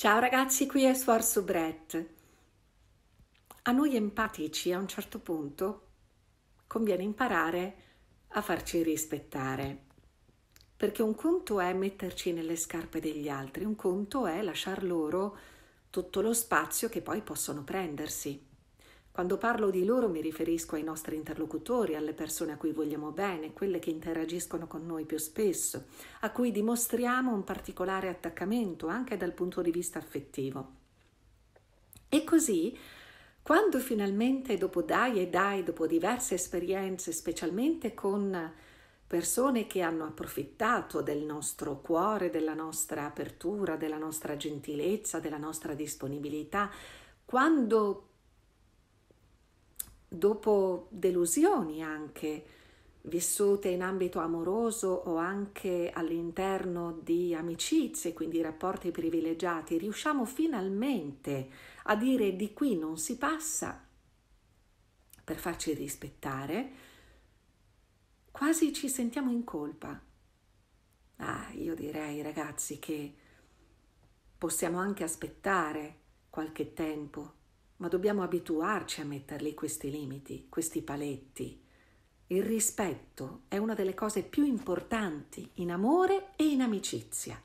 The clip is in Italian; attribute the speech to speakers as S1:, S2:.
S1: Ciao ragazzi, qui è Suor Subret. A noi empatici a un certo punto conviene imparare a farci rispettare, perché un conto è metterci nelle scarpe degli altri, un conto è lasciar loro tutto lo spazio che poi possono prendersi. Quando parlo di loro mi riferisco ai nostri interlocutori, alle persone a cui vogliamo bene, quelle che interagiscono con noi più spesso, a cui dimostriamo un particolare attaccamento anche dal punto di vista affettivo. E così, quando finalmente dopo dai e dai, dopo diverse esperienze, specialmente con persone che hanno approfittato del nostro cuore, della nostra apertura, della nostra gentilezza, della nostra disponibilità, quando dopo delusioni anche vissute in ambito amoroso o anche all'interno di amicizie, quindi rapporti privilegiati, riusciamo finalmente a dire di qui non si passa per farci rispettare, quasi ci sentiamo in colpa. Ah, io direi ragazzi che possiamo anche aspettare qualche tempo ma dobbiamo abituarci a metterli questi limiti, questi paletti. Il rispetto è una delle
S2: cose più importanti in amore e in amicizia.